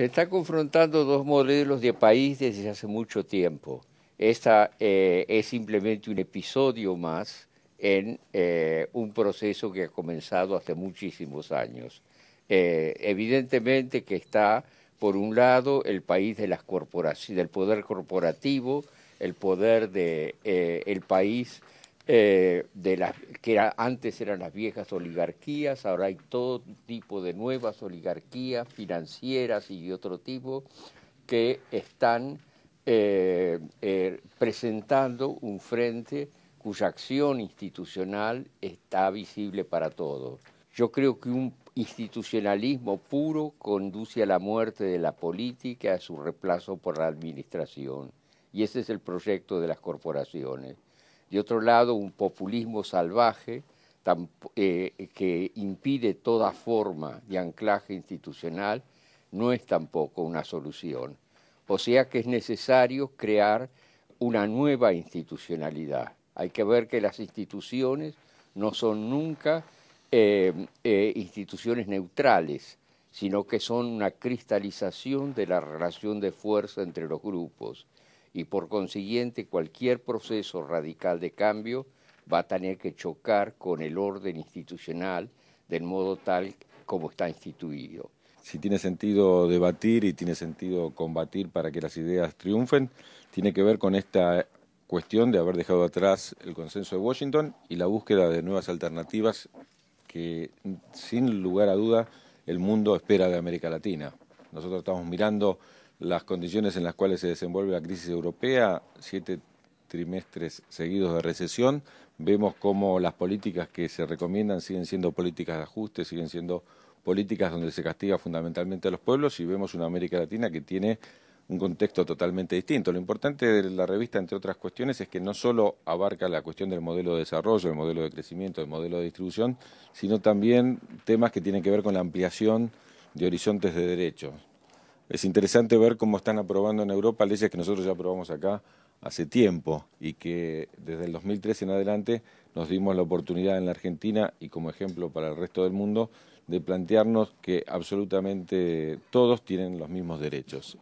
Se está confrontando dos modelos de país desde hace mucho tiempo. Esta eh, es simplemente un episodio más en eh, un proceso que ha comenzado hace muchísimos años. Eh, evidentemente que está, por un lado, el país de las corporaciones, del poder corporativo, el poder del de, el país eh, que antes eran las viejas oligarquías, ahora hay todo tipo de nuevas oligarquías financieras y de otro tipo que están eh, eh, presentando un frente cuya acción institucional está visible para todos. Yo creo que un institucionalismo puro conduce a la muerte de la política, a su reemplazo por la administración. Y ese es el proyecto de las corporaciones de otro lado un populismo salvaje eh, que impide toda forma de anclaje institucional, no es tampoco una solución. O sea que es necesario crear una nueva institucionalidad. Hay que ver que las instituciones no son nunca eh, eh, instituciones neutrales, sino que son una cristalización de la relación de fuerza entre los grupos y por consiguiente cualquier proceso radical de cambio va a tener que chocar con el orden institucional del modo tal como está instituido. Si tiene sentido debatir y tiene sentido combatir para que las ideas triunfen, tiene que ver con esta cuestión de haber dejado atrás el consenso de Washington y la búsqueda de nuevas alternativas que sin lugar a duda el mundo espera de América Latina. Nosotros estamos mirando las condiciones en las cuales se desenvuelve la crisis europea, siete trimestres seguidos de recesión, vemos cómo las políticas que se recomiendan siguen siendo políticas de ajuste, siguen siendo políticas donde se castiga fundamentalmente a los pueblos y vemos una América Latina que tiene un contexto totalmente distinto. Lo importante de la revista, entre otras cuestiones, es que no solo abarca la cuestión del modelo de desarrollo, el modelo de crecimiento, el modelo de distribución, sino también temas que tienen que ver con la ampliación de horizontes de derechos. Es interesante ver cómo están aprobando en Europa leyes que nosotros ya aprobamos acá hace tiempo y que desde el 2013 en adelante nos dimos la oportunidad en la Argentina y como ejemplo para el resto del mundo de plantearnos que absolutamente todos tienen los mismos derechos.